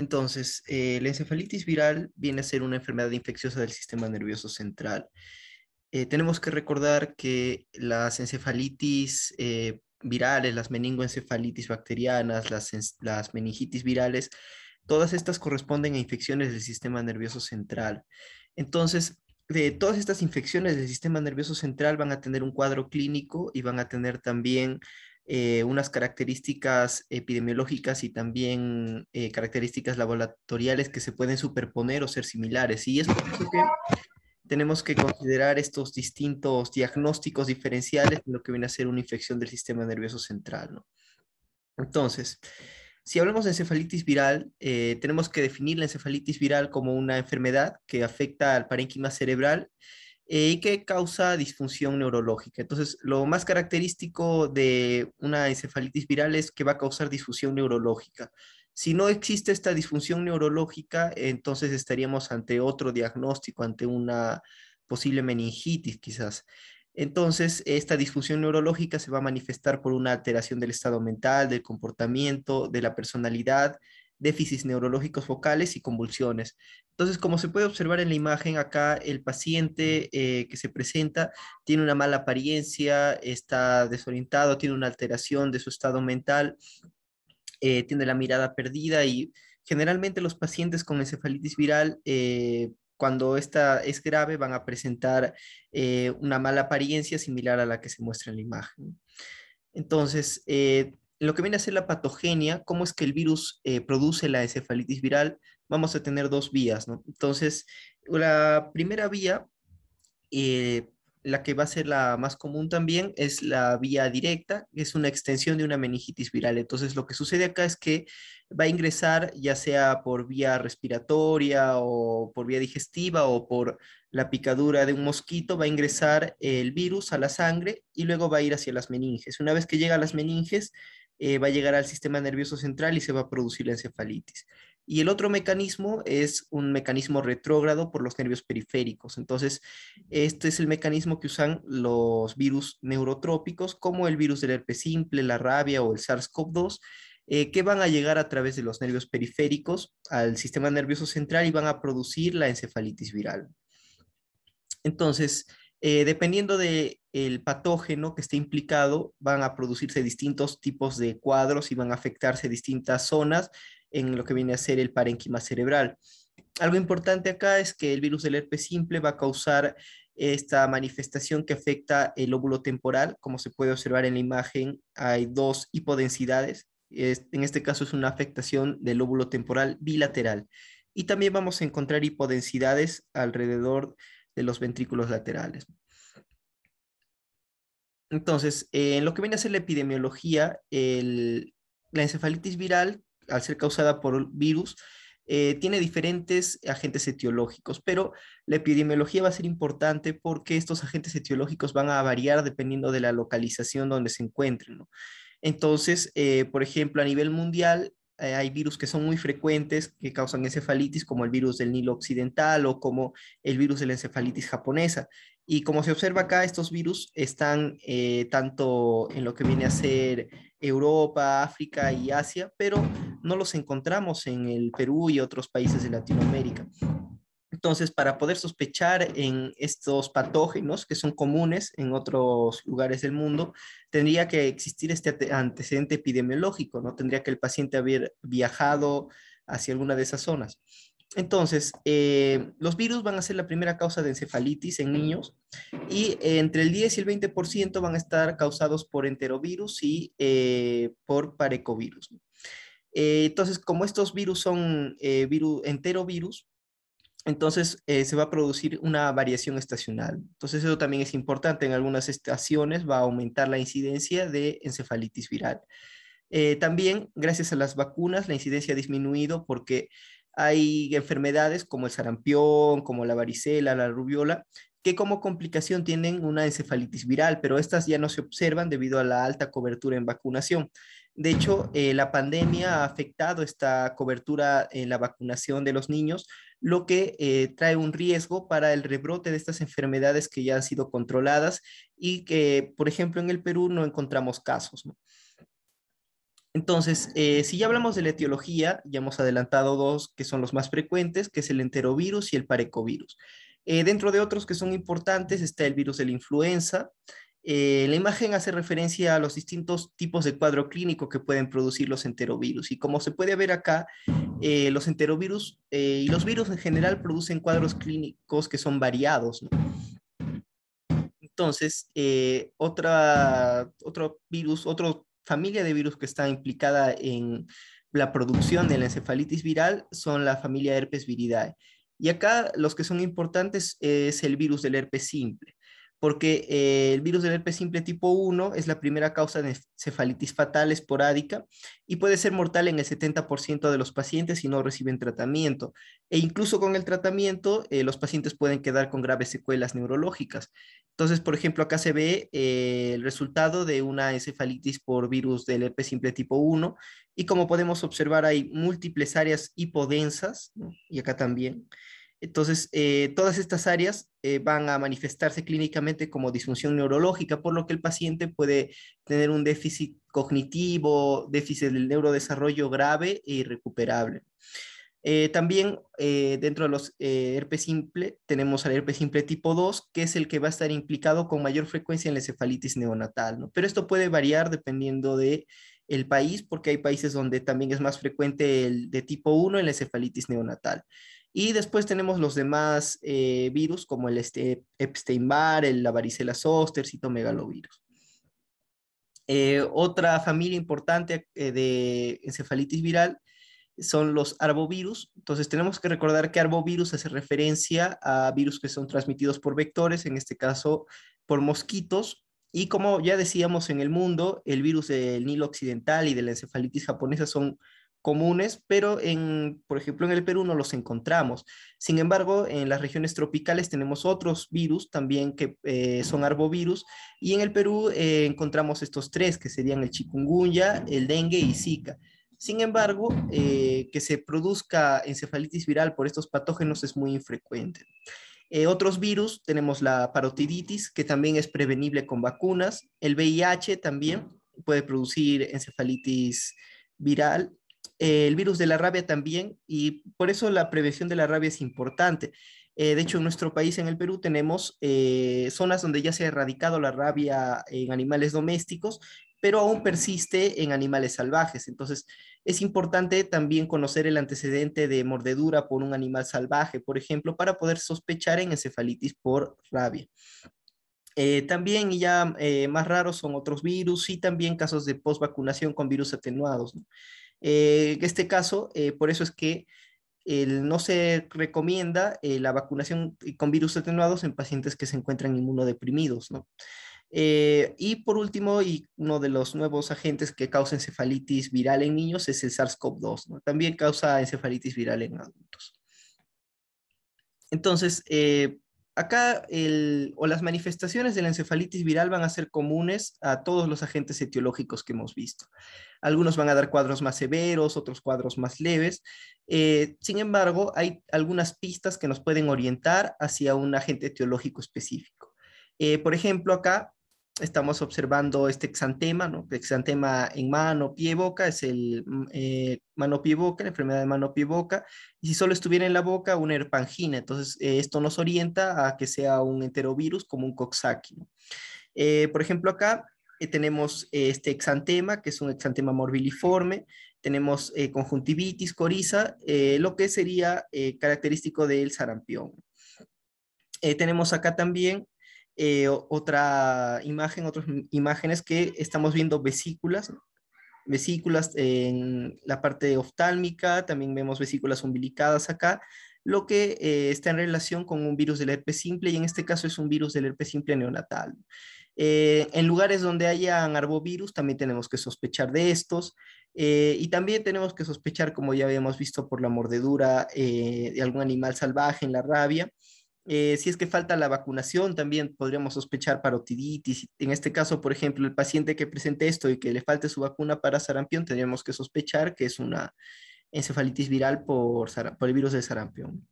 Entonces, eh, la encefalitis viral viene a ser una enfermedad infecciosa del sistema nervioso central. Eh, tenemos que recordar que las encefalitis eh, virales, las meningoencefalitis bacterianas, las, las meningitis virales, todas estas corresponden a infecciones del sistema nervioso central. Entonces, de todas estas infecciones del sistema nervioso central van a tener un cuadro clínico y van a tener también eh, unas características epidemiológicas y también eh, características laboratoriales que se pueden superponer o ser similares. Y es por eso que tenemos que considerar estos distintos diagnósticos diferenciales en lo que viene a ser una infección del sistema nervioso central. Entonces, si hablamos de encefalitis viral, eh, tenemos que definir la encefalitis viral como una enfermedad que afecta al parénquima cerebral y que causa disfunción neurológica. Entonces, lo más característico de una encefalitis viral es que va a causar disfunción neurológica. Si no existe esta disfunción neurológica, entonces estaríamos ante otro diagnóstico, ante una posible meningitis quizás. Entonces, esta disfunción neurológica se va a manifestar por una alteración del estado mental, del comportamiento, de la personalidad déficits neurológicos focales y convulsiones. Entonces, como se puede observar en la imagen, acá el paciente eh, que se presenta tiene una mala apariencia, está desorientado, tiene una alteración de su estado mental, eh, tiene la mirada perdida y generalmente los pacientes con encefalitis viral eh, cuando esta es grave van a presentar una mala apariencia similar a la que se muestra en la imagen. Entonces, lo que viene a ser la patogenia, cómo es que el virus eh, produce la encefalitis viral, vamos a tener dos vías, ¿no? Entonces, la primera vía, eh, la que va a ser la más común también, es la vía directa, que es una extensión de una meningitis viral. Entonces, lo que sucede acá es que va a ingresar ya sea por vía respiratoria o por vía digestiva o por la picadura de un mosquito, va a ingresar el virus a la sangre y luego va a ir hacia las meninges. Una vez que llega a las meninges, eh, va a llegar al sistema nervioso central y se va a producir la encefalitis. Y el otro mecanismo es un mecanismo retrógrado por los nervios periféricos. Entonces, este es el mecanismo que usan los virus neurotrópicos, como el virus del herpes simple, la rabia o el SARS-CoV-2, eh, que van a llegar a través de los nervios periféricos al sistema nervioso central y van a producir la encefalitis viral. Entonces, eh, dependiendo del patógeno que esté implicado, van a producirse distintos tipos de cuadros y van a afectarse distintas zonas en lo que viene a ser el parénquima cerebral. Algo importante acá es que el virus del herpes simple va a causar esta manifestación que afecta el lóbulo temporal. Como se puede observar en la imagen, hay dos hipodensidades. En este caso es una afectación del lóbulo temporal bilateral. Y también vamos a encontrar hipodensidades alrededor de de los ventrículos laterales. Entonces, eh, en lo que viene a ser la epidemiología, la encefalitis viral, al ser causada por virus, eh, tiene diferentes agentes etiológicos, pero la epidemiología va a ser importante porque estos agentes etiológicos van a variar dependiendo de la localización donde se encuentren. Entonces, eh, por ejemplo, a nivel mundial, eh, hay virus que son muy frecuentes que causan encefalitis, como el virus del Nilo Occidental o como el virus de la encefalitis japonesa. Y como se observa acá, estos virus están eh, tanto en lo que viene a ser Europa, África y Asia, pero no los encontramos en el Perú y otros países de Latinoamérica. Entonces, para poder sospechar en estos patógenos que son comunes en otros lugares del mundo, tendría que existir este antecedente epidemiológico, ¿no? Tendría que el paciente haber viajado hacia alguna de esas zonas. Entonces, eh, los virus van a ser la primera causa de encefalitis en niños y entre el 10 y el 20% van a estar causados por enterovirus y eh, por parecovirus. Eh, entonces, como estos virus son virus, enterovirus, entonces eh, se va a producir una variación estacional. Entonces eso también es importante. En algunas estaciones va a aumentar la incidencia de encefalitis viral. Eh, también, gracias a las vacunas, la incidencia ha disminuido porque hay enfermedades como el sarampión, como la varicela, la rubiola, que como complicación tienen una encefalitis viral, pero estas ya no se observan debido a la alta cobertura en vacunación. De hecho, eh, la pandemia ha afectado esta cobertura en la vacunación de los niños, lo que eh, trae un riesgo para el rebrote de estas enfermedades que ya han sido controladas y que, por ejemplo, en el Perú no encontramos casos. Entonces, eh, si ya hablamos de la etiología, ya hemos adelantado dos que son los más frecuentes, que es el enterovirus y el parecovirus. dentro de otros que son importantes está el virus de la influenza, eh, la imagen hace referencia a los distintos tipos de cuadro clínico que pueden producir los enterovirus. Y como se puede ver acá, eh, los enterovirus eh, y los virus en general producen cuadros clínicos que son variados. Entonces, otra, otro virus, otra familia de virus que está implicada en la producción de la encefalitis viral son la familia herpes viridae. Y acá los que son importantes es el virus del herpes simple porque eh, el virus del herpes simple tipo 1 es la primera causa de encefalitis fatal esporádica y puede ser mortal en el 70% de los pacientes si no reciben tratamiento. E incluso con el tratamiento, eh, los pacientes pueden quedar con graves secuelas neurológicas. Entonces, por ejemplo, acá se ve eh, el resultado de una encefalitis por virus del herpes simple tipo 1 y como podemos observar hay múltiples áreas hipodensas y acá también entonces, eh, todas estas áreas eh, van a manifestarse clínicamente como disfunción neurológica, por lo que el paciente puede tener un déficit cognitivo, déficit del neurodesarrollo grave e irrecuperable. Eh, también dentro de los herpes simple tenemos al herpes simple tipo 2, que es el que va a estar implicado con mayor frecuencia en la encefalitis neonatal, pero esto puede variar dependiendo de el país, porque hay países donde también es más frecuente el de tipo 1 en la encefalitis neonatal. Y después tenemos los demás eh, virus como el este, Epstein-Barr, la varicela zoster, citomegalovirus. Eh, otra familia importante eh, de encefalitis viral son los arbovirus. Entonces tenemos que recordar que arbovirus hace referencia a virus que son transmitidos por vectores, en este caso por mosquitos. Y como ya decíamos en el mundo, el virus del Nilo Occidental y de la encefalitis japonesa son comunes, pero en, por ejemplo, en el Perú no los encontramos. Sin embargo, en las regiones tropicales tenemos otros virus también que eh, son arbovirus y en el Perú eh, encontramos estos tres que serían el chikungunya, el dengue y zika. Sin embargo, eh, que se produzca encefalitis viral por estos patógenos es muy infrecuente. otros virus, tenemos la parotiditis, que también es prevenible con vacunas. El VIH también puede producir encefalitis viral. Eh, el virus de la rabia también, y por eso la prevención de la rabia es importante. Eh, de hecho, en nuestro país, en el Perú, tenemos eh, zonas donde ya se ha erradicado la rabia en animales domésticos, pero aún persiste en animales salvajes. Entonces, es importante también conocer el antecedente de mordedura por un animal salvaje, por ejemplo, para poder sospechar en encefalitis por rabia. también, y ya más raros, son otros virus y también casos de vacunación con virus atenuados. Eh, en este caso, eh, por eso es que no se recomienda eh, la vacunación con virus atenuados en pacientes que se encuentran inmunodeprimidos, y por último, y uno de los nuevos agentes que causa encefalitis viral en niños es el SARS-CoV-2. 2 También causa encefalitis viral en adultos. Entonces, Acá o las manifestaciones de la encefalitis viral van a ser comunes a todos los agentes etiológicos que hemos visto. Algunos van a dar cuadros más severos, otros cuadros más leves. Eh, sin embargo, hay algunas pistas que nos pueden orientar hacia un agente etiológico específico. Eh, por ejemplo, acá estamos observando este exantema, ¿no? Exantema en mano, pie, boca, es el mm, eh, mano, pie, boca, la enfermedad de mano, pie, boca. Y si solo estuviera en la boca, una herpangina. Entonces, eh, esto nos orienta a que sea un enterovirus como un coxsackie. Eh, por ejemplo, acá tenemos este exantema, que es un exantema morbiliforme. Tenemos conjuntivitis, coriza, lo que sería característico del sarampión. tenemos acá también eh, otra imagen, otras imágenes que estamos viendo vesículas, vesículas en la parte oftálmica, también vemos vesículas umbilicadas acá, lo que eh, está en relación con un virus del herpes simple y en este caso es un virus del herpes simple neonatal. Eh, en lugares donde hayan arbovirus también tenemos que sospechar de estos y también tenemos que sospechar, como ya habíamos visto por la mordedura de algún animal salvaje en la rabia, eh, si es que falta la vacunación, también podríamos sospechar parotiditis. En este caso, por ejemplo, el paciente que presente esto y que le falte su vacuna para sarampión, tendríamos que sospechar que es una encefalitis viral por, el virus de sarampión.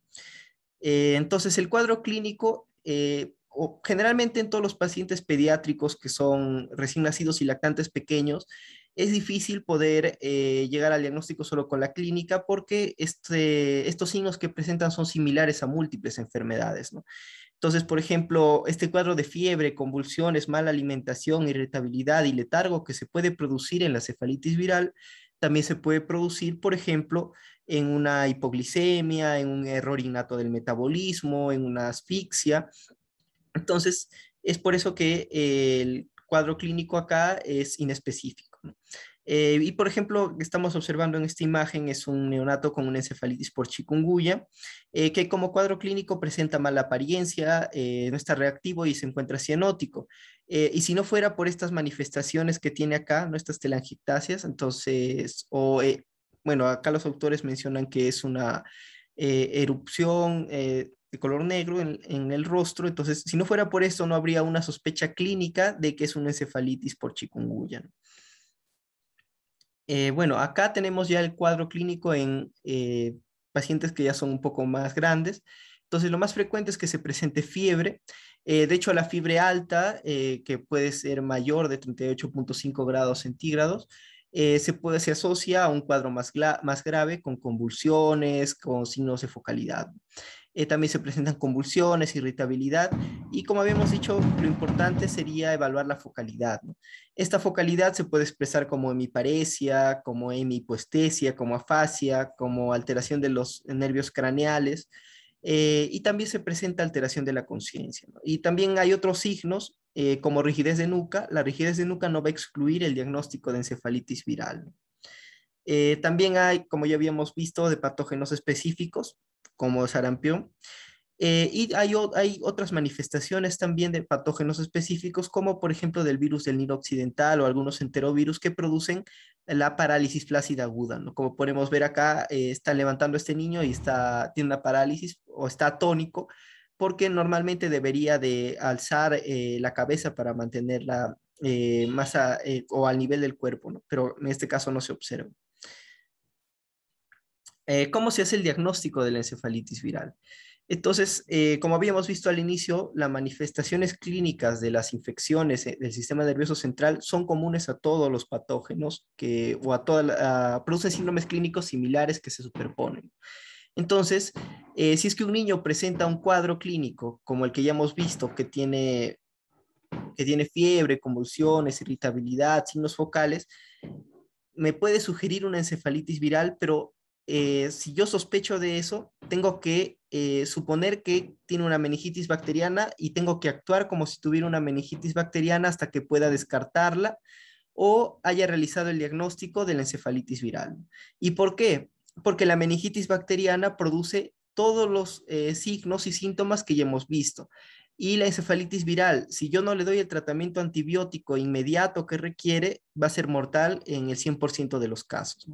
Eh, entonces, el cuadro clínico, eh, o generalmente en todos los pacientes pediátricos que son recién nacidos y lactantes pequeños, es difícil poder eh, llegar al diagnóstico solo con la clínica porque este, estos signos que presentan son similares a múltiples enfermedades. Entonces, por ejemplo, este cuadro de fiebre, convulsiones, mala alimentación, irritabilidad y letargo que se puede producir en la cefalitis viral, también se puede producir, por ejemplo, en una hipoglicemia, en un error innato del metabolismo, en una asfixia. Entonces, es por eso que el cuadro clínico acá es inespecífico. Eh, y por ejemplo, estamos observando en esta imagen es un neonato con una encefalitis por chikungunya, eh, que como cuadro clínico presenta mala apariencia, eh, no está reactivo y se encuentra cianótico. y si no fuera por estas manifestaciones que tiene acá, nuestras estas telangiectasias, entonces, o bueno, acá los autores mencionan que es una erupción de color negro en, el rostro. Entonces, si no fuera por eso, no habría una sospecha clínica de que es una encefalitis por chikungunya. Eh, bueno, acá tenemos ya el cuadro clínico en eh, pacientes que ya son un poco más grandes. Entonces, lo más frecuente es que se presente fiebre. Eh, de hecho, la fiebre alta, que puede ser mayor de 38.5 grados centígrados, se, puede, se asocia a un cuadro más, más grave con convulsiones, con signos de focalidad. Eh, también se presentan convulsiones, irritabilidad y como habíamos dicho, lo importante sería evaluar la focalidad. Esta focalidad se puede expresar como hemiparesia, como hemipoestesia, como afasia, como alteración de los nervios craneales. Eh, y también se presenta alteración de la conciencia. Y también hay otros signos eh, como rigidez de nuca. La rigidez de nuca no va a excluir el diagnóstico de encefalitis viral. Eh, también hay, como ya habíamos visto, de patógenos específicos, como sarampión. Eh, y hay, otras manifestaciones también de patógenos específicos, como por ejemplo del virus del Nilo Occidental o algunos enterovirus que producen la parálisis flácida aguda, ¿no? Como podemos ver acá, eh, está levantando este niño y está, tiene una parálisis o está tónico porque normalmente debería de alzar la cabeza para mantenerla más o al nivel del cuerpo, Pero en este caso no se observa. Eh, ¿Cómo se hace el diagnóstico de la encefalitis viral? Entonces, eh, como habíamos visto al inicio, las manifestaciones clínicas de las infecciones eh, del sistema nervioso central son comunes a todos los patógenos que, o a todas, producen síndromes clínicos similares que se superponen. Entonces, si es que un niño presenta un cuadro clínico como el que ya hemos visto, que tiene, que tiene fiebre, convulsiones, irritabilidad, signos focales, me puede sugerir una encefalitis viral, pero eh, si yo sospecho de eso, tengo que eh, suponer que tiene una meningitis bacteriana y tengo que actuar como si tuviera una meningitis bacteriana hasta que pueda descartarla o haya realizado el diagnóstico de la encefalitis viral. ¿Y por qué? Porque la meningitis bacteriana produce todos los eh, signos y síntomas que ya hemos visto. Y la encefalitis viral, si yo no le doy el tratamiento antibiótico inmediato que requiere, va a ser mortal en el 100% de los casos.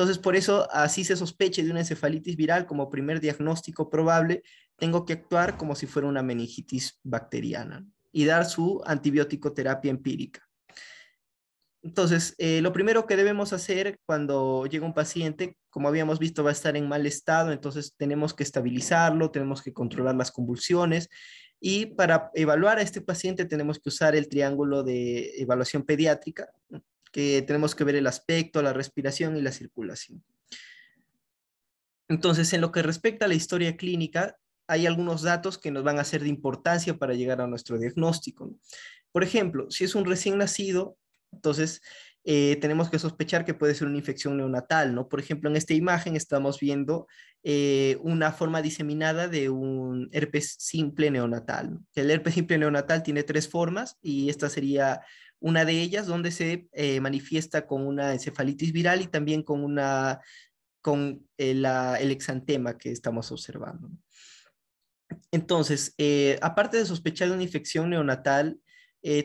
Entonces, por eso, así se sospeche de una encefalitis viral como primer diagnóstico probable, tengo que actuar como si fuera una meningitis bacteriana y dar su antibiótico terapia empírica. Entonces, eh, lo primero que debemos hacer cuando llega un paciente, como habíamos visto, va a estar en mal estado, entonces tenemos que estabilizarlo, tenemos que controlar las convulsiones y para evaluar a este paciente tenemos que usar el triángulo de evaluación pediátrica, que tenemos que ver el aspecto, la respiración y la circulación. Entonces, en lo que respecta a la historia clínica, hay algunos datos que nos van a ser de importancia para llegar a nuestro diagnóstico. Por ejemplo, si es un recién nacido, entonces eh, tenemos que sospechar que puede ser una infección neonatal, ¿no? Por ejemplo, en esta imagen estamos viendo eh, una forma diseminada de un herpes simple neonatal. El herpes simple neonatal tiene tres formas y esta sería una de ellas donde se eh, manifiesta con una encefalitis viral y también con, una, con eh, el, exantema que estamos observando. Entonces, eh, aparte de sospechar de una infección neonatal,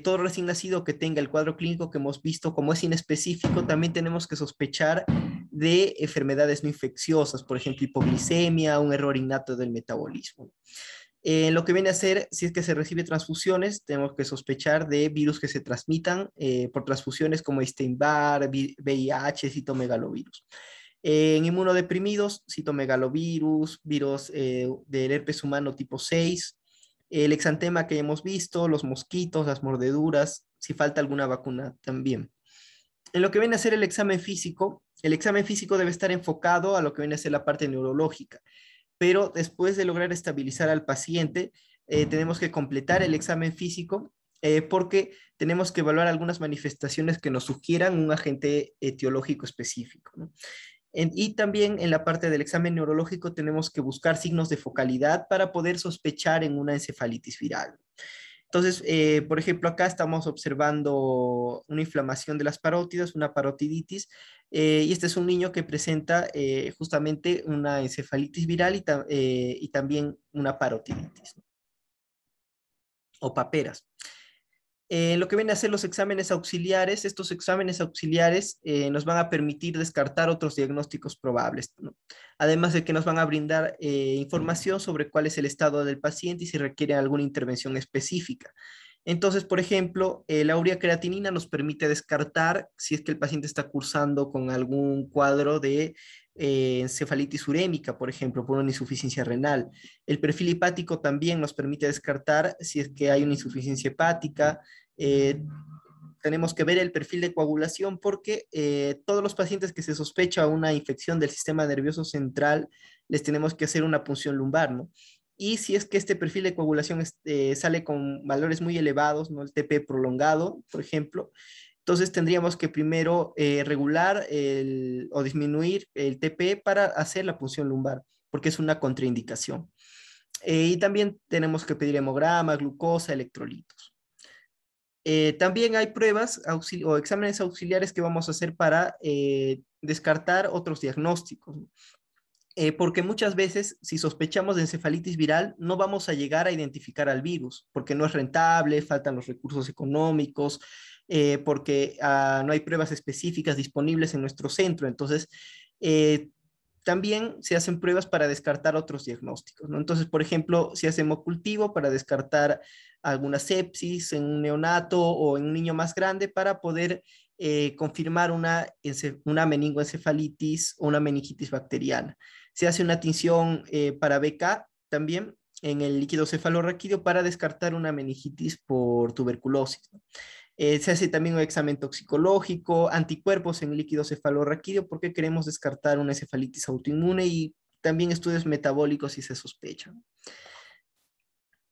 todo recién nacido que tenga el cuadro clínico que hemos visto, como es inespecífico, también tenemos que sospechar de enfermedades no infecciosas, por ejemplo, hipoglicemia, un error innato del metabolismo. En eh, lo que viene a ser, si es que se recibe transfusiones, tenemos que sospechar de virus que se transmitan eh, por transfusiones como Epstein-Barr, VIH, citomegalovirus. Eh, en inmunodeprimidos, citomegalovirus, virus del herpes humano tipo 6, el exantema que hemos visto, los mosquitos, las mordeduras, si falta alguna vacuna también. En lo que viene a ser el examen físico, el examen físico debe estar enfocado a lo que viene a ser la parte neurológica pero después de lograr estabilizar al paciente, eh, tenemos que completar el examen físico eh, porque tenemos que evaluar algunas manifestaciones que nos sugieran un agente etiológico específico. y también en la parte del examen neurológico tenemos que buscar signos de focalidad para poder sospechar en una encefalitis viral. Entonces, eh, por ejemplo, acá estamos observando una inflamación de las parótidas, una parotiditis, eh, y este es un niño que presenta eh, justamente una encefalitis viral y, también una parotiditis, o paperas. Eh, lo que viene a ser los exámenes auxiliares, estos exámenes auxiliares eh, nos van a permitir descartar otros diagnósticos probables, además de que nos van a brindar eh, información sobre cuál es el estado del paciente y si requiere alguna intervención específica. Entonces, por ejemplo, la urea creatinina nos permite descartar si es que el paciente está cursando con algún cuadro de eh, encefalitis urémica, por ejemplo, por una insuficiencia renal. El perfil hepático también nos permite descartar si es que hay una insuficiencia hepática. Eh, tenemos que ver el perfil de coagulación porque eh, todos los pacientes que se sospecha una infección del sistema nervioso central, les tenemos que hacer una punción lumbar, ¿no? Y si es que este perfil de coagulación este, sale con valores muy elevados, ¿no? El TP prolongado, por ejemplo, entonces tendríamos que primero eh, regular o disminuir el TPE para hacer la punción lumbar, porque es una contraindicación. Eh, y también tenemos que pedir hemograma, glucosa, electrolitos. Eh, también hay pruebas o exámenes auxiliares que vamos a hacer para descartar otros diagnósticos. porque muchas veces si sospechamos de encefalitis viral no vamos a llegar a identificar al virus, porque no es rentable, faltan los recursos económicos, eh, porque ah, no hay pruebas específicas disponibles en nuestro centro. Entonces, eh, también se hacen pruebas para descartar otros diagnósticos. Entonces, por ejemplo, se hace hemocultivo para descartar alguna sepsis en un neonato o en un niño más grande para poder eh, confirmar una, una meningoencefalitis o una meningitis bacteriana. Se hace una tinción para BK también en el líquido cefalorraquídeo para descartar una meningitis por tuberculosis. Eh, se hace también un examen toxicológico, anticuerpos en líquido cefalorraquídeo, porque queremos descartar una encefalitis autoinmune y también estudios metabólicos si se sospechan.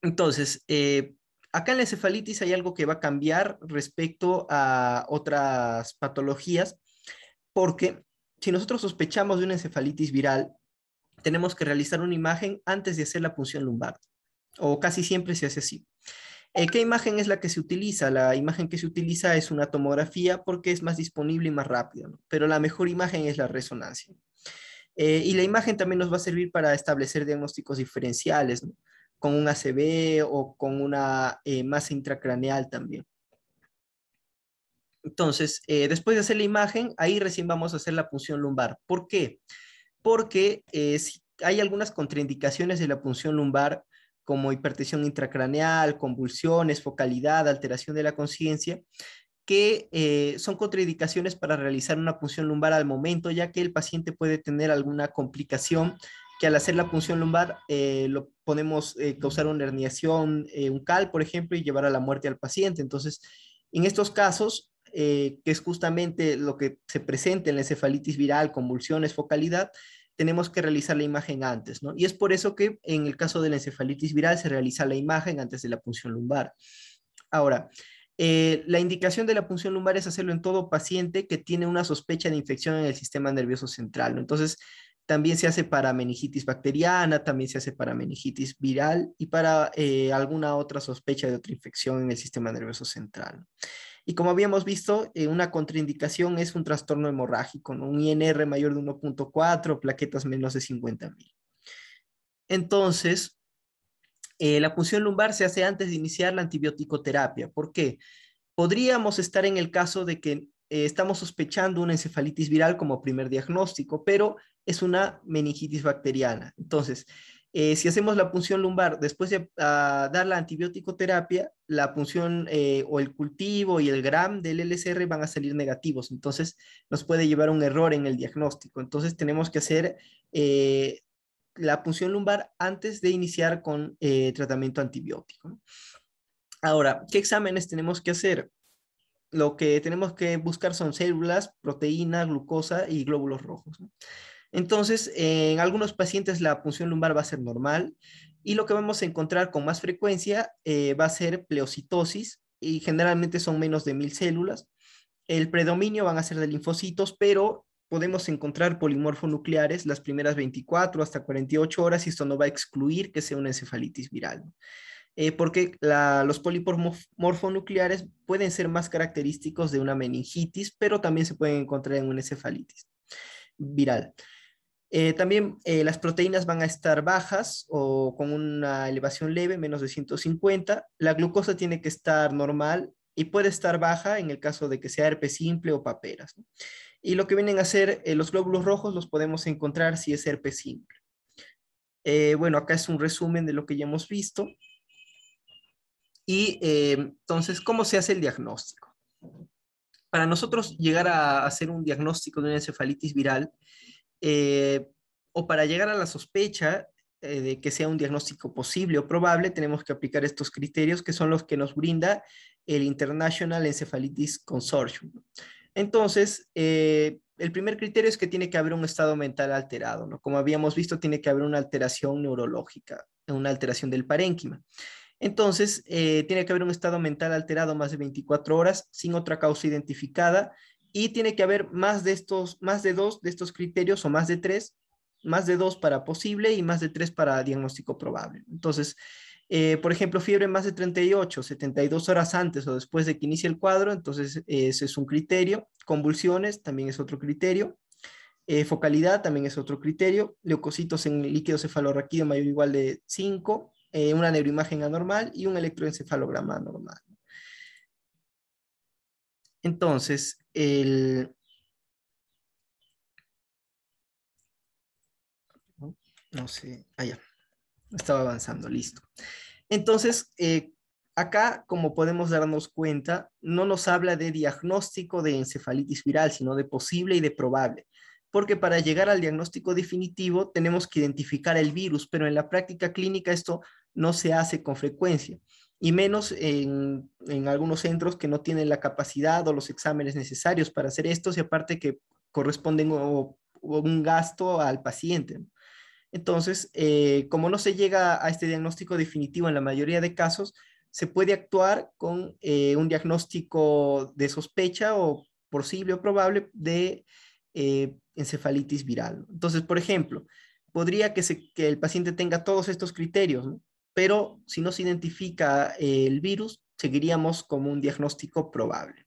Entonces, eh, acá en la encefalitis hay algo que va a cambiar respecto a otras patologías, porque si nosotros sospechamos de una encefalitis viral, tenemos que realizar una imagen antes de hacer la punción lumbar, o casi siempre se hace así. Eh, ¿Qué imagen es la que se utiliza? La imagen que se utiliza es una tomografía porque es más disponible y más rápido, pero la mejor imagen es la resonancia. Eh, y la imagen también nos va a servir para establecer diagnósticos diferenciales, con un ACV o con una eh, masa intracraneal también. Entonces, después de hacer la imagen, ahí recién vamos a hacer la punción lumbar. ¿Por qué? Porque hay algunas contraindicaciones de la punción lumbar como hipertensión intracraneal, convulsiones, focalidad, alteración de la conciencia, que eh, son contraindicaciones para realizar una punción lumbar al momento, ya que el paciente puede tener alguna complicación que al hacer la punción lumbar eh, lo podemos eh, causar una herniación cal, por ejemplo, y llevar a la muerte al paciente. Entonces, en estos casos, que es justamente lo que se presenta en la encefalitis viral, convulsiones, focalidad, tenemos que realizar la imagen antes, ¿no? Y es por eso que en el caso de la encefalitis viral se realiza la imagen antes de la punción lumbar. Ahora, eh, la indicación de la punción lumbar es hacerlo en todo paciente que tiene una sospecha de infección en el sistema nervioso central, ¿no? Entonces, también se hace para meningitis bacteriana, también se hace para meningitis viral y para eh, alguna otra sospecha de otra infección en el sistema nervioso central. Y como habíamos visto, eh, una contraindicación es un trastorno hemorrágico, un INR mayor de 1.4, plaquetas menos de 50.000. Entonces, eh, la punción lumbar se hace antes de iniciar la antibiótico-terapia. ¿Por qué? Podríamos estar en el caso de que eh, estamos sospechando una encefalitis viral como primer diagnóstico, pero es una meningitis bacteriana. Entonces, eh, si hacemos la punción lumbar después de ah, dar la antibiótico-terapia, la punción eh, o el cultivo y el gram del LCR van a salir negativos. Entonces, nos puede llevar a un error en el diagnóstico. Entonces, tenemos que hacer eh, la punción lumbar antes de iniciar con tratamiento antibiótico. Ahora, ¿qué exámenes tenemos que hacer? Lo que tenemos que buscar son células, proteína, glucosa y glóbulos rojos. Entonces, en algunos pacientes la punción lumbar va a ser normal y lo que vamos a encontrar con más frecuencia eh, va a ser pleocitosis y generalmente son menos de mil células. El predominio van a ser de linfocitos, pero podemos encontrar polimorfonucleares las primeras 24 hasta 48 horas y esto no va a excluir que sea una encefalitis viral. Eh, porque los polimorfonucleares pueden ser más característicos de una meningitis, pero también se pueden encontrar en una encefalitis viral. Eh, también eh, las proteínas van a estar bajas o con una elevación leve, menos de 150. La glucosa tiene que estar normal y puede estar baja en el caso de que sea herpes simple o paperas. Y lo que vienen a ser eh, los glóbulos rojos los podemos encontrar si es herpes simple. bueno, acá es un resumen de lo que ya hemos visto. Y entonces, ¿cómo se hace el diagnóstico? Para nosotros llegar a hacer un diagnóstico de una encefalitis viral, eh, o para llegar a la sospecha eh, de que sea un diagnóstico posible o probable, tenemos que aplicar estos criterios que son los que nos brinda el International Encephalitis Consortium. Entonces, eh, el primer criterio es que tiene que haber un estado mental alterado, ¿no? Como habíamos visto, tiene que haber una alteración neurológica, una alteración del parénquima. Entonces, tiene que haber un estado mental alterado más de 24 horas sin otra causa identificada y tiene que haber más de estos, más de dos de estos criterios o más de tres, más de dos para posible y más de tres para diagnóstico probable. Entonces, eh, por ejemplo, fiebre más de 38, 72 horas antes o después de que inicie el cuadro, entonces ese es un criterio. Convulsiones también es otro criterio. Eh, focalidad también es otro criterio. Leucocitos en líquido cefalorraquídeo mayor o igual de 5, eh, una neuroimagen anormal y un electroencefalograma anormal. Entonces, el... No sé, allá. Ah, estaba avanzando, listo. Entonces, eh, acá, como podemos darnos cuenta, no nos habla de diagnóstico de encefalitis viral, sino de posible y de probable. Porque para llegar al diagnóstico definitivo tenemos que identificar el virus, pero en la práctica clínica esto no se hace con frecuencia y menos en, algunos centros que no tienen la capacidad o los exámenes necesarios para hacer esto, y aparte que corresponden o, un gasto al paciente. Entonces, eh, como no se llega a este diagnóstico definitivo en la mayoría de casos, se puede actuar con eh, un diagnóstico de sospecha o posible o probable de eh, encefalitis viral. Entonces, por ejemplo, podría que, que el paciente tenga todos estos criterios, ¿no? pero si no se identifica el virus, seguiríamos como un diagnóstico probable.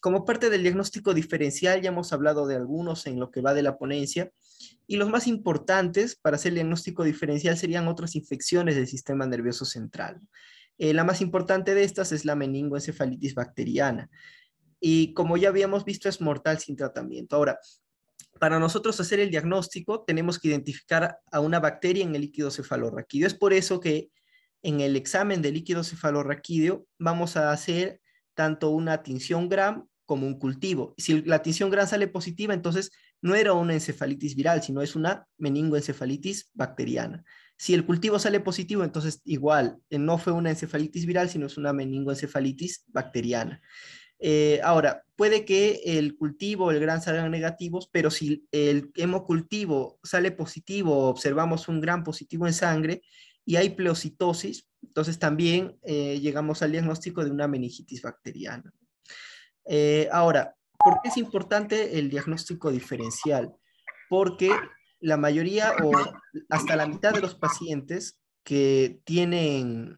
Como parte del diagnóstico diferencial, ya hemos hablado de algunos en lo que va de la ponencia, y los más importantes para hacer el diagnóstico diferencial serían otras infecciones del sistema nervioso central. Eh, la más importante de estas es la meningoencefalitis bacteriana y como ya habíamos visto es mortal sin tratamiento. Ahora, para nosotros hacer el diagnóstico tenemos que identificar a una bacteria en el líquido cefalorraquídeo. Es por eso que en el examen de líquido cefalorraquídeo vamos a hacer tanto una tinción gram como un cultivo. Si la tinción gram sale positiva, entonces no era una encefalitis viral, sino es una meningoencefalitis bacteriana. Si el cultivo sale positivo, entonces igual, eh, no fue una encefalitis viral, sino es una meningoencefalitis bacteriana. Eh, ahora, puede que el cultivo, el gran salgan negativos, pero si el hemocultivo sale positivo, observamos un gran positivo en sangre y hay pleocitosis, entonces también eh, llegamos al diagnóstico de una meningitis bacteriana. Eh, ahora, ¿por qué es importante el diagnóstico diferencial? Porque la mayoría o hasta la mitad de los pacientes que tienen,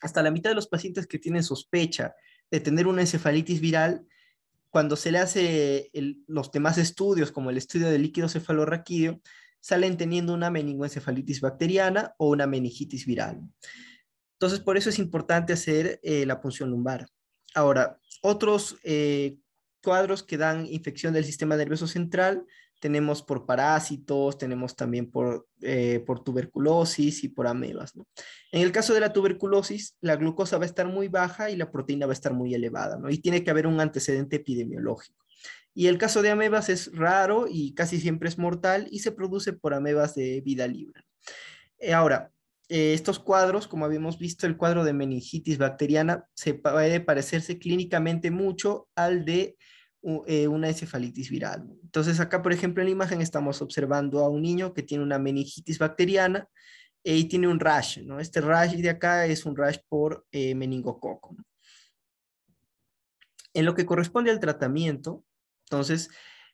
hasta la mitad de los pacientes que tienen sospecha de tener una encefalitis viral cuando se le hace los demás estudios, como el estudio de líquido cefalorraquídeo, salen teniendo una meningoencefalitis bacteriana o una meningitis viral. Entonces, por eso es importante hacer eh, la punción lumbar. Ahora, otros eh, cuadros que dan infección del sistema nervioso central tenemos por parásitos, tenemos también por, eh, por tuberculosis y por amebas. En el caso de la tuberculosis, la glucosa va a estar muy baja y la proteína va a estar muy elevada, y tiene que haber un antecedente epidemiológico. Y el caso de amebas es raro y casi siempre es mortal y se produce por amebas de vida libre. Eh, ahora, eh, estos cuadros, como habíamos visto, el cuadro de meningitis bacteriana se puede parecerse clínicamente mucho al de eh, una encefalitis viral. Entonces acá, por ejemplo, en la imagen estamos observando a un niño que tiene una meningitis bacteriana eh, y tiene un rash, ¿no? Este rash de acá es un rash por eh, meningococo. En lo que corresponde al tratamiento, entonces,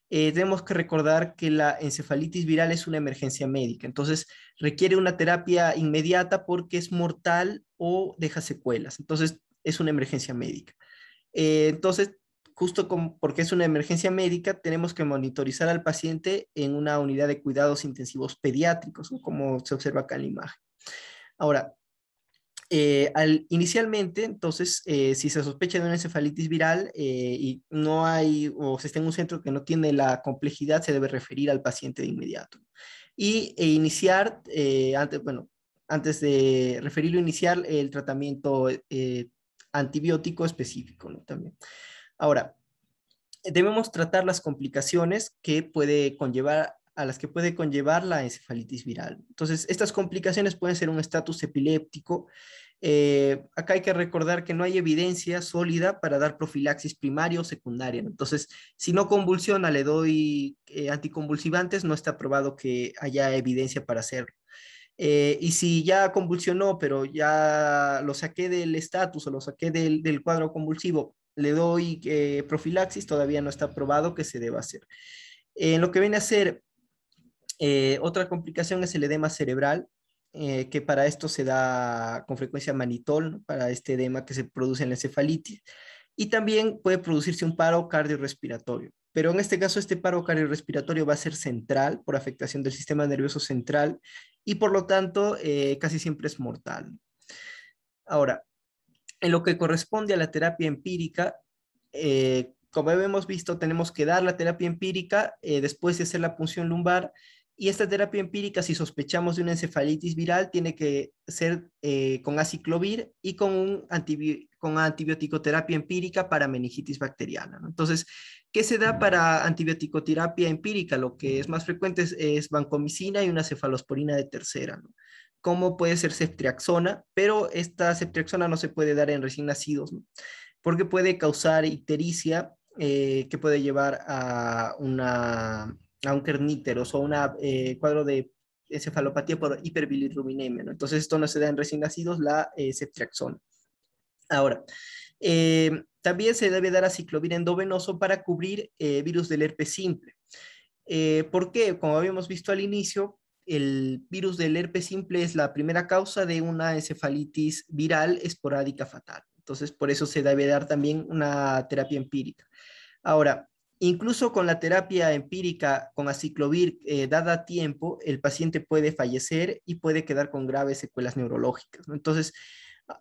eh, tenemos que recordar que la encefalitis viral es una emergencia médica, entonces requiere una terapia inmediata porque es mortal o deja secuelas, entonces es una emergencia médica. entonces, justo porque es una emergencia médica, tenemos que monitorizar al paciente en una unidad de cuidados intensivos pediátricos, como se observa acá en la imagen. Ahora, eh, al, inicialmente, entonces, eh, si se sospecha de una encefalitis viral eh, y no hay, o se está en un centro que no tiene la complejidad, se debe referir al paciente de inmediato. Y e iniciar, antes, bueno, antes de referirlo, iniciar el tratamiento antibiótico específico también. Ahora, debemos tratar las complicaciones que puede conllevar a las que puede conllevar la encefalitis viral. Entonces, estas complicaciones pueden ser un estatus epiléptico. Eh, acá hay que recordar que no hay evidencia sólida para dar profilaxis primaria o secundaria. Entonces, si no convulsiona, le doy eh, anticonvulsivantes, no está probado que haya evidencia para hacerlo. Eh, y si ya convulsionó, pero ya lo saqué del estatus o lo saqué del cuadro convulsivo, le doy eh, profilaxis, todavía no está probado que se deba hacer. En eh, lo que viene a ser eh, otra complicación es el edema cerebral, que para esto se da con frecuencia manitol, para este edema que se produce en la encefalitis. Y también puede producirse un paro cardiorrespiratorio. Pero en este caso, este paro cardiorrespiratorio va a ser central por afectación del sistema nervioso central y por lo tanto casi siempre es mortal. Ahora, en lo que corresponde a la terapia empírica, eh, como hemos visto, tenemos que dar la terapia empírica eh, después de hacer la punción lumbar y esta terapia empírica, si sospechamos de una encefalitis viral, tiene que ser eh, con aciclovir y con, un terapia empírica para meningitis bacteriana. Entonces, ¿qué se da para antibiótico terapia empírica? Lo que es más frecuente es, es vancomicina y una cefalosporina de tercera cómo puede ser ceftriaxona, pero esta ceftriaxona no se puede dar en recién nacidos, porque puede causar ictericia eh, que puede llevar a, una, a un kernítero o un eh, cuadro de cefalopatía por hiperbilirrubinemia. Entonces esto no se da en recién nacidos, la eh, Ahora, eh, también se debe dar a ciclovir endovenoso para cubrir virus del herpes simple. ¿Por qué? Como habíamos visto al inicio, el virus del herpes simple es la primera causa de una encefalitis viral esporádica fatal. Entonces, por eso se debe dar también una terapia empírica. Ahora, incluso con la terapia empírica con aciclovir eh, dada a tiempo, el paciente puede fallecer y puede quedar con graves secuelas neurológicas. Entonces,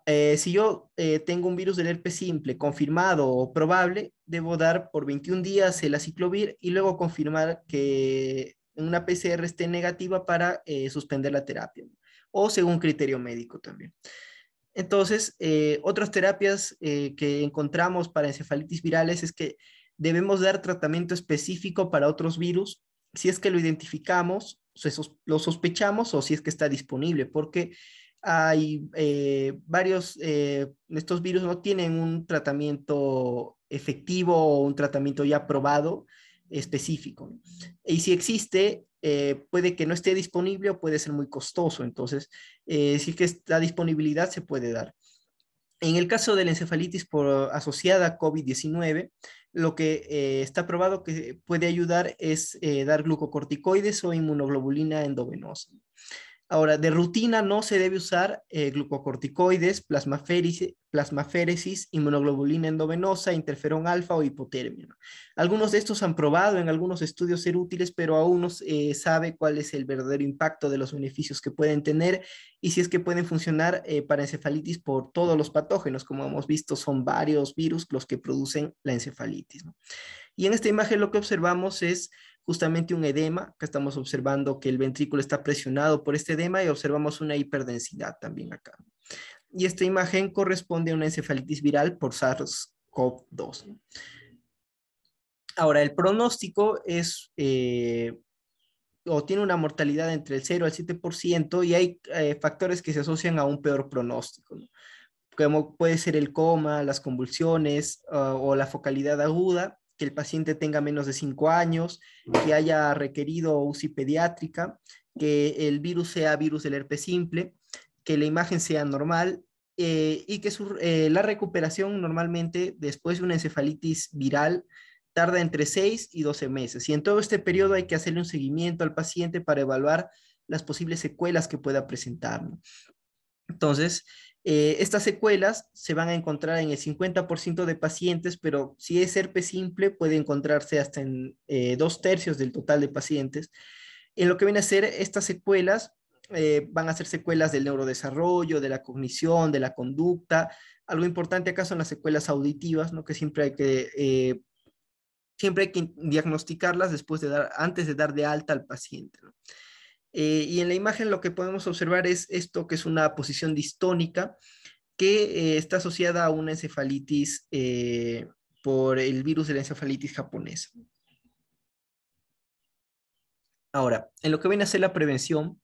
eh, si yo eh, tengo un virus del herpes simple confirmado o probable, debo dar por 21 días el aciclovir y luego confirmar que una PCR esté negativa para eh, suspender la terapia, o según criterio médico también. Entonces, eh, otras terapias eh, que encontramos para encefalitis virales es que debemos dar tratamiento específico para otros virus si es que lo identificamos, lo sospechamos o si es que está disponible, porque hay varios, estos virus no tienen un tratamiento efectivo o un tratamiento ya probado específico. Y si existe, eh, puede que no esté disponible o puede ser muy costoso. Entonces, eh, sí que la disponibilidad se puede dar. En el caso de la encefalitis por, asociada a COVID-19, lo que eh, está probado que puede ayudar es dar glucocorticoides o inmunoglobulina endovenosa. Ahora, de rutina no se debe usar eh, glucocorticoides, plasmaféresis, inmunoglobulina endovenosa, interferón alfa o hipotermia. Algunos de estos han probado en algunos estudios ser útiles, pero aún no se eh, sabe cuál es el verdadero impacto de los beneficios que pueden tener y si es que pueden funcionar eh, para encefalitis por todos los patógenos. Como hemos visto, son varios virus los que producen la encefalitis. Y en esta imagen lo que observamos es justamente un edema, que estamos observando que el ventrículo está presionado por este edema y observamos una hiperdensidad también acá. Y esta imagen corresponde a una encefalitis viral por SARS-CoV-2. Ahora, el pronóstico es... Eh, o tiene una mortalidad entre el 0 al 7% y hay eh, factores que se asocian a un peor pronóstico, como puede ser el coma, las convulsiones ah, o la focalidad aguda, el paciente tenga menos de cinco años, que haya requerido UCI pediátrica, que el virus sea virus del herpes simple, que la imagen sea normal eh, y que eh, la recuperación normalmente después de una encefalitis viral tarda entre 6 y 12 meses. Y en todo este periodo hay que hacerle un seguimiento al paciente para evaluar las posibles secuelas que pueda presentar. Entonces, eh, estas secuelas se van a encontrar en el 50% de pacientes, pero si es herpes simple, puede encontrarse hasta en eh, dos tercios del total de pacientes. En lo que viene a ser estas secuelas, eh, van a ser secuelas del neurodesarrollo, de la cognición, de la conducta. Algo importante acá son las secuelas auditivas, ¿no? que siempre hay que, siempre hay que diagnosticarlas después de dar, antes de dar de alta al paciente. Eh, y en la imagen lo que podemos observar es esto, que es una posición distónica que eh, está asociada a una encefalitis eh, por el virus de la encefalitis japonesa. Ahora, en lo que viene a ser la prevención,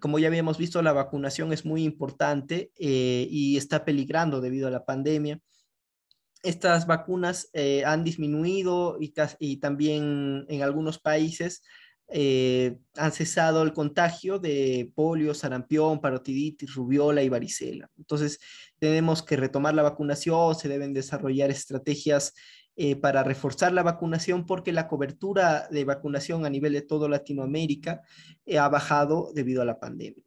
como ya habíamos visto, la vacunación es muy importante y está peligrando debido a la pandemia estas vacunas han disminuido y, también en algunos países eh, han cesado el contagio de polio, sarampión, parotiditis, rubiola y varicela. Entonces, tenemos que retomar la vacunación, se deben desarrollar estrategias eh, para reforzar la vacunación porque la cobertura de vacunación a nivel de toda Latinoamérica eh, ha bajado debido a la pandemia.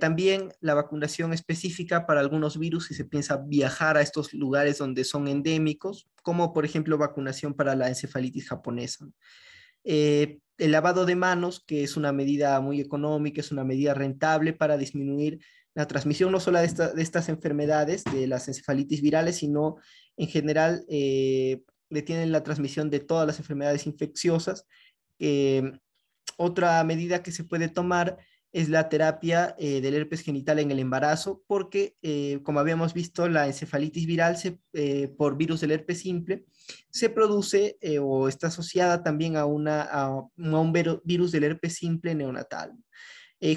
también la vacunación específica para algunos virus si se piensa viajar a estos lugares donde son endémicos, como por ejemplo vacunación para la encefalitis japonesa. Eh, el lavado de manos, que es una medida muy económica, es una medida rentable para disminuir la transmisión no solo de, estas enfermedades, de las encefalitis virales, sino en general detienen eh, la transmisión de todas las enfermedades infecciosas. Eh, otra medida que se puede tomar es la terapia eh, del herpes genital en el embarazo, porque eh, como habíamos visto, la encefalitis viral eh, por virus del herpes simple se produce o está asociada también a, una, un virus del herpes simple neonatal.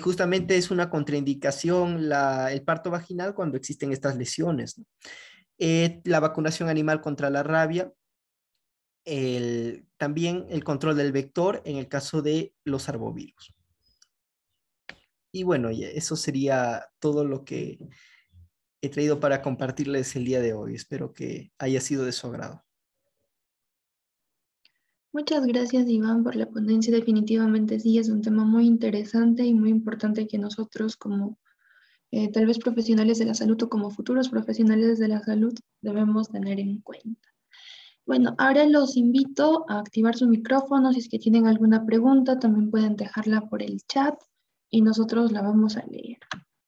justamente es una contraindicación el parto vaginal cuando existen estas lesiones. la vacunación animal contra la rabia, también el control del vector en el caso de los arbovirus. Y bueno, eso sería todo lo que he traído para compartirles el día de hoy. Espero que haya sido de su agrado. Muchas gracias, Iván, por la ponencia. Definitivamente sí, es un tema muy interesante y muy importante que nosotros como eh, tal vez profesionales de la salud o como futuros profesionales de la salud debemos tener en cuenta. Bueno, ahora los invito a activar su micrófono. Si es que tienen alguna pregunta, también pueden dejarla por el chat y nosotros la vamos a leer.